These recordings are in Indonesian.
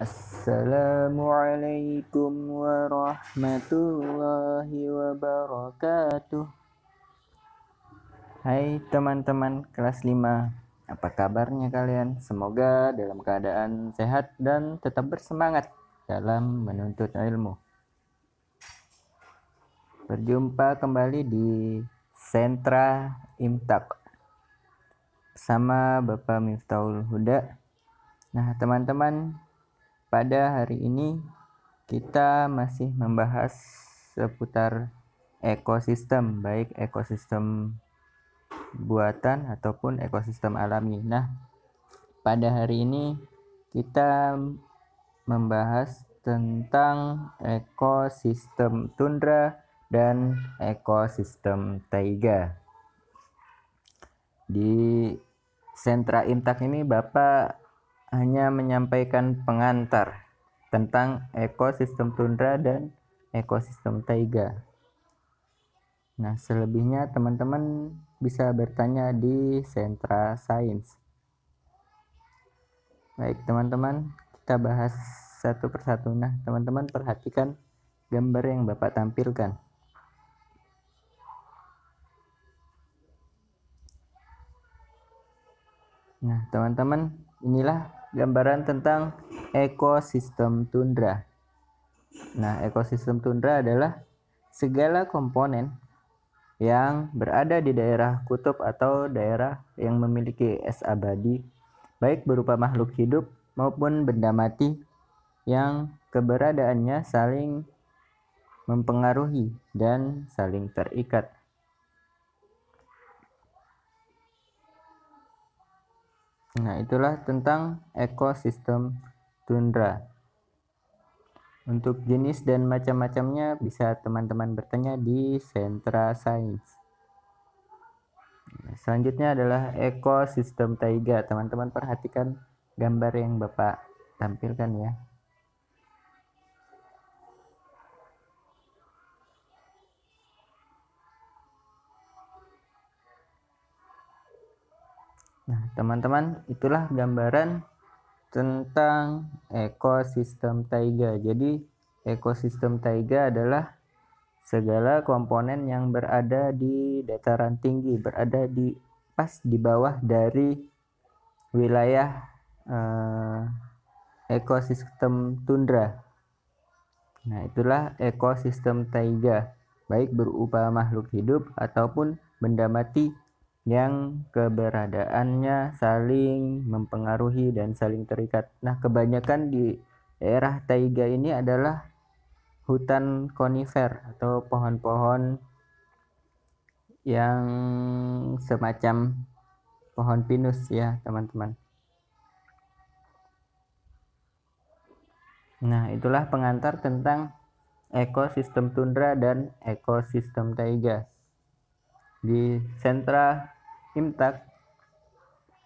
Assalamualaikum warahmatullahi wabarakatuh Hai teman-teman kelas 5 Apa kabarnya kalian? Semoga dalam keadaan sehat dan tetap bersemangat dalam menuntut ilmu Berjumpa kembali di Sentra Imtak sama Bapak Miftahul Huda Nah teman-teman pada hari ini kita masih membahas seputar ekosistem, baik ekosistem buatan ataupun ekosistem alami. Nah, pada hari ini kita membahas tentang ekosistem tundra dan ekosistem taiga. Di sentra intak ini Bapak hanya menyampaikan pengantar tentang ekosistem tundra dan ekosistem taiga. Nah, selebihnya teman-teman bisa bertanya di sentra sains. Baik, teman-teman, kita bahas satu persatu. Nah, teman-teman perhatikan gambar yang Bapak tampilkan. Nah, teman-teman, inilah gambaran tentang ekosistem tundra. Nah, ekosistem tundra adalah segala komponen yang berada di daerah kutub atau daerah yang memiliki es abadi, baik berupa makhluk hidup maupun benda mati yang keberadaannya saling mempengaruhi dan saling terikat. Nah, itulah tentang ekosistem tundra. Untuk jenis dan macam-macamnya bisa teman-teman bertanya di sentra sains. Selanjutnya adalah ekosistem taiga. Teman-teman perhatikan gambar yang Bapak tampilkan ya. Nah, teman-teman, itulah gambaran tentang ekosistem taiga. Jadi, ekosistem taiga adalah segala komponen yang berada di dataran tinggi, berada di pas di bawah dari wilayah eh, ekosistem tundra. Nah, itulah ekosistem taiga, baik berupa makhluk hidup ataupun benda mati yang keberadaannya saling mempengaruhi dan saling terikat. Nah, kebanyakan di daerah taiga ini adalah hutan konifer atau pohon-pohon yang semacam pohon pinus ya, teman-teman. Nah, itulah pengantar tentang ekosistem tundra dan ekosistem taiga di sentra imtak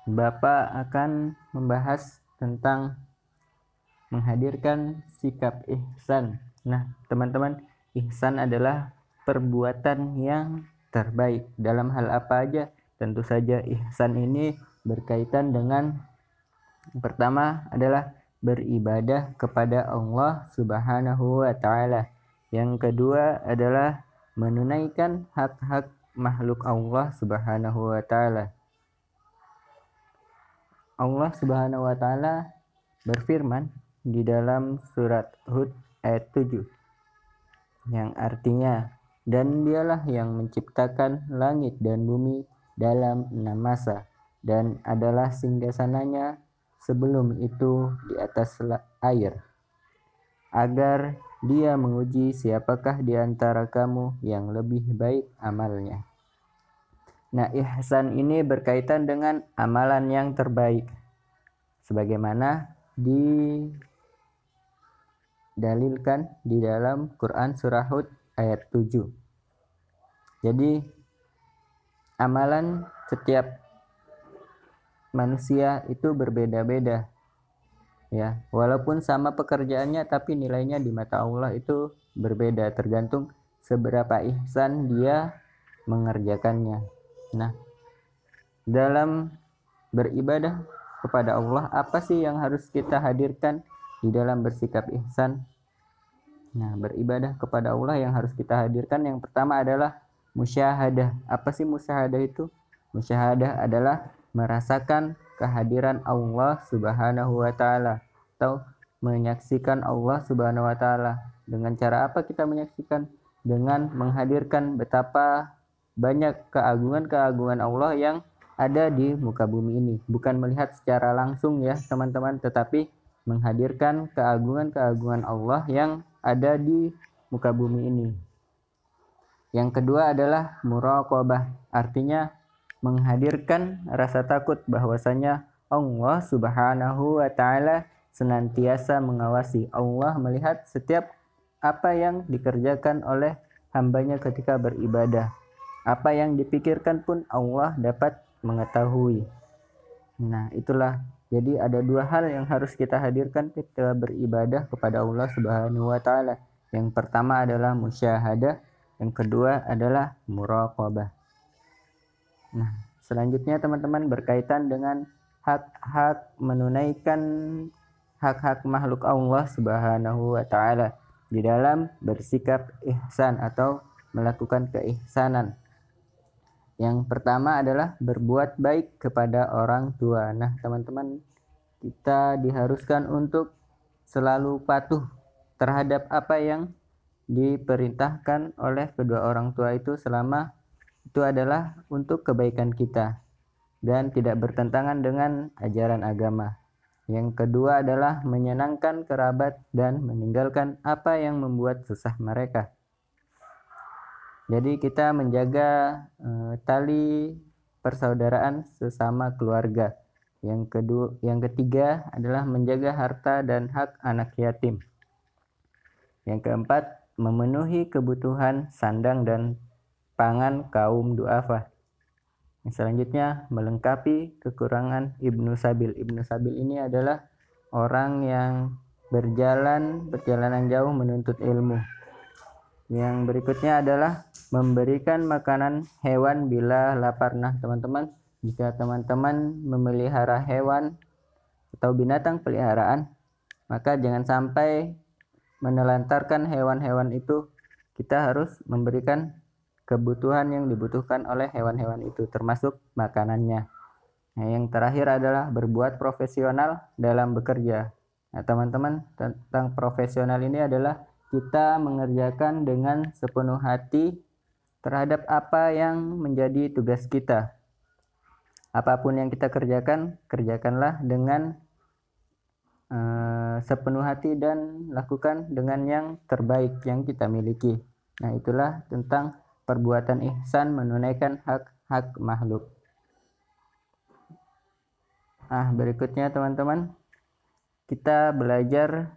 Bapak akan membahas tentang menghadirkan sikap ihsan. Nah, teman-teman, ihsan adalah perbuatan yang terbaik dalam hal apa aja. Tentu saja ihsan ini berkaitan dengan pertama adalah beribadah kepada Allah Subhanahu wa taala. Yang kedua adalah menunaikan hak-hak makhluk Allah Subhanahu wa taala. Allah Subhanahu wa taala berfirman di dalam surat Hud ayat 7 yang artinya dan dialah yang menciptakan langit dan bumi dalam enam masa dan adalah singgasananya sebelum itu di atas air agar dia menguji siapakah di antara kamu yang lebih baik amalnya. Nah, ihsan ini berkaitan dengan amalan yang terbaik. Sebagaimana didalilkan di dalam Quran Surah Hud ayat 7. Jadi amalan setiap manusia itu berbeda-beda ya walaupun sama pekerjaannya tapi nilainya di mata Allah itu berbeda tergantung seberapa ihsan dia mengerjakannya nah dalam beribadah kepada Allah apa sih yang harus kita hadirkan di dalam bersikap ihsan nah beribadah kepada Allah yang harus kita hadirkan yang pertama adalah musyahadah apa sih musyahadah itu musyahadah adalah merasakan kehadiran Allah Subhanahu wa taala atau menyaksikan Allah Subhanahu wa taala. Dengan cara apa kita menyaksikan? Dengan menghadirkan betapa banyak keagungan-keagungan Allah yang ada di muka bumi ini. Bukan melihat secara langsung ya, teman-teman, tetapi menghadirkan keagungan-keagungan Allah yang ada di muka bumi ini. Yang kedua adalah muraqabah, artinya menghadirkan rasa takut bahwasanya Allah Subhanahu wa taala senantiasa mengawasi. Allah melihat setiap apa yang dikerjakan oleh hambanya ketika beribadah. Apa yang dipikirkan pun Allah dapat mengetahui. Nah, itulah. Jadi ada dua hal yang harus kita hadirkan ketika beribadah kepada Allah Subhanahu wa taala. Yang pertama adalah musyahadah, yang kedua adalah muraqabah. Nah, selanjutnya teman-teman berkaitan dengan hak-hak menunaikan hak-hak makhluk Allah Subhanahu wa taala di dalam bersikap ihsan atau melakukan keihsanan. Yang pertama adalah berbuat baik kepada orang tua. Nah, teman-teman, kita diharuskan untuk selalu patuh terhadap apa yang diperintahkan oleh kedua orang tua itu selama itu adalah untuk kebaikan kita dan tidak bertentangan dengan ajaran agama. Yang kedua adalah menyenangkan kerabat dan meninggalkan apa yang membuat susah mereka. Jadi kita menjaga e, tali persaudaraan sesama keluarga. Yang kedua, yang ketiga adalah menjaga harta dan hak anak yatim. Yang keempat, memenuhi kebutuhan sandang dan pangan kaum du'afa. Yang selanjutnya melengkapi kekurangan Ibnu Sabil. Ibnu Sabil ini adalah orang yang berjalan perjalanan jauh menuntut ilmu. Yang berikutnya adalah memberikan makanan hewan bila lapar. Nah, teman-teman, jika teman-teman memelihara hewan atau binatang peliharaan, maka jangan sampai menelantarkan hewan-hewan itu. Kita harus memberikan kebutuhan yang dibutuhkan oleh hewan-hewan itu, termasuk makanannya. Nah, yang terakhir adalah berbuat profesional dalam bekerja. Nah, teman-teman, tentang profesional ini adalah kita mengerjakan dengan sepenuh hati terhadap apa yang menjadi tugas kita. Apapun yang kita kerjakan, kerjakanlah dengan uh, sepenuh hati dan lakukan dengan yang terbaik yang kita miliki. Nah, itulah tentang perbuatan ihsan menunaikan hak-hak makhluk. Nah, berikutnya teman-teman, kita belajar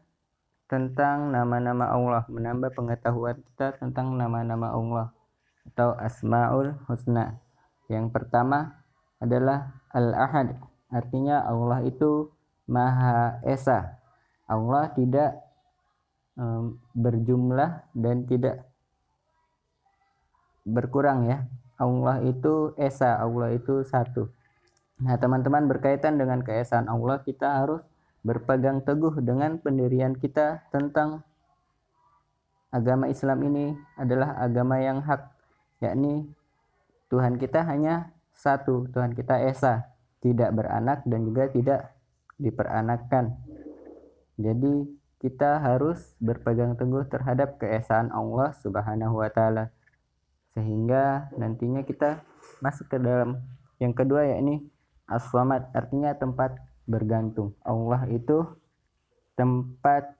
tentang nama-nama Allah, menambah pengetahuan kita tentang nama-nama Allah atau Asmaul Husna. Yang pertama adalah Al-Ahad, artinya Allah itu Maha Esa. Allah tidak berjumlah dan tidak berkurang ya. Allah itu esa, Allah itu satu. Nah, teman-teman berkaitan dengan keesaan Allah, kita harus berpegang teguh dengan pendirian kita tentang agama Islam ini adalah agama yang hak, yakni Tuhan kita hanya satu, Tuhan kita esa, tidak beranak dan juga tidak diperanakan. Jadi, kita harus berpegang teguh terhadap keesaan Allah Subhanahu wa taala sehingga nantinya kita masuk ke dalam yang kedua yakni aswamat artinya tempat bergantung Allah itu tempat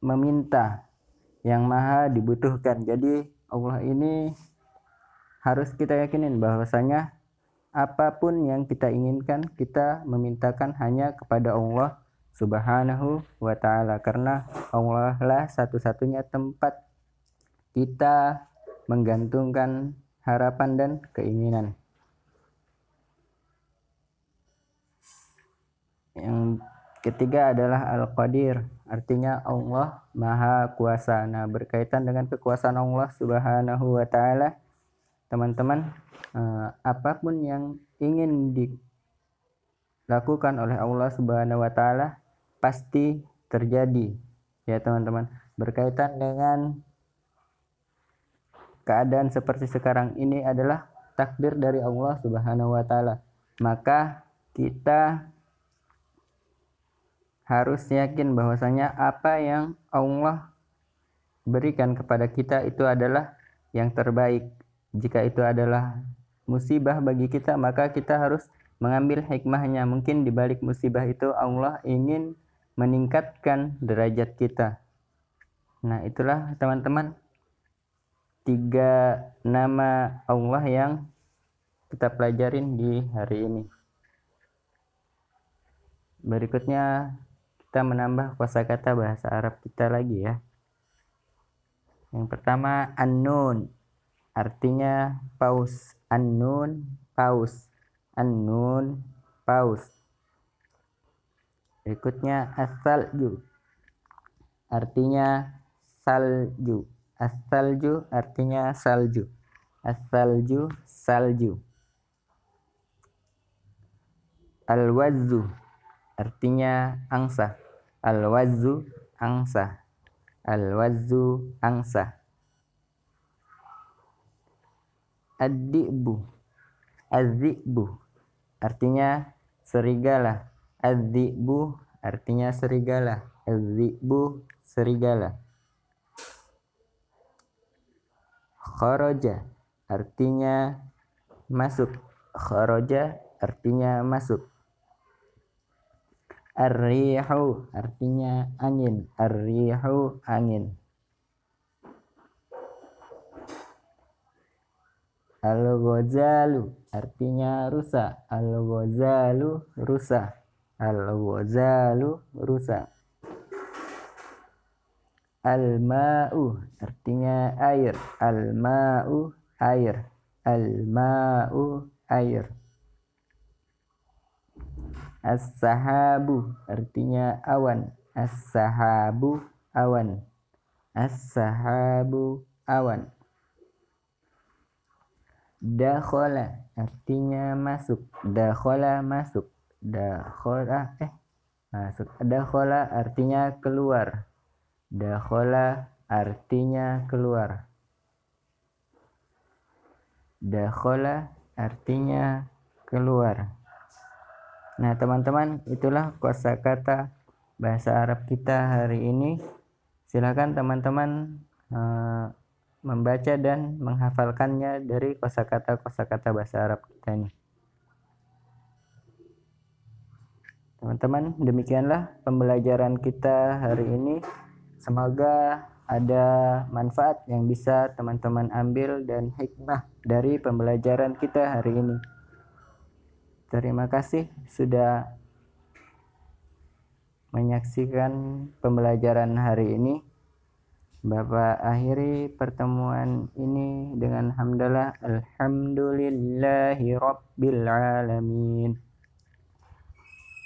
meminta yang maha dibutuhkan jadi Allah ini harus kita yakinin bahwasanya apapun yang kita inginkan kita memintakan hanya kepada Allah Subhanahu wa taala karena Allah lah satu-satunya tempat kita menggantungkan harapan dan keinginan. Yang ketiga adalah Al-Qadir, artinya Allah Maha Kuasa. Nah, berkaitan dengan kekuasaan Allah Subhanahu wa taala, teman-teman, eh, apapun yang ingin dilakukan oleh Allah Subhanahu wa taala pasti terjadi. Ya, teman-teman, berkaitan dengan keadaan seperti sekarang ini adalah takdir dari Allah Subhanahu wa taala. Maka kita harus yakin bahwasanya apa yang Allah berikan kepada kita itu adalah yang terbaik. Jika itu adalah musibah bagi kita, maka kita harus mengambil hikmahnya. Mungkin di balik musibah itu Allah ingin meningkatkan derajat kita. Nah, itulah teman-teman tiga nama Allah yang kita pelajarin di hari ini. Berikutnya kita menambah kuasa kata bahasa Arab kita lagi ya. Yang pertama annun artinya paus. Annun paus. Annun paus. Berikutnya asalju artinya salju. Asalju artinya salju. Asalju salju. Alwazu artinya angsa. Alwazu angsa. Alwazu angsa. Adibu azibu artinya serigala. Azibu artinya serigala. Azibu serigala. kharaja artinya masuk kharaja artinya masuk Arrihu artinya angin. Arrihu angin. Al-Ghazalu artinya rusa. Al-Ghazalu rusak. Al-Ghazalu rusak. Al-ma'u artinya air. Al-ma'u air. Al-ma'u air. As-sahabu artinya awan. As-sahabu awan. As-sahabu awan. Dakhola artinya masuk. Dakhola masuk. Dakhola eh masuk. Dakhola artinya keluar. Dakhola artinya keluar. Dakhola artinya keluar. Nah, teman-teman, itulah kata bahasa Arab kita hari ini. Silakan teman-teman uh, membaca dan menghafalkannya dari kosa kosakata-kosakata bahasa Arab kita ini. Teman-teman, demikianlah pembelajaran kita hari ini. Semoga ada manfaat yang bisa teman-teman ambil dan hikmah dari pembelajaran kita hari ini. Terima kasih sudah menyaksikan pembelajaran hari ini. Bapak akhiri pertemuan ini dengan hamdalah alhamdulillahi rabbil alamin.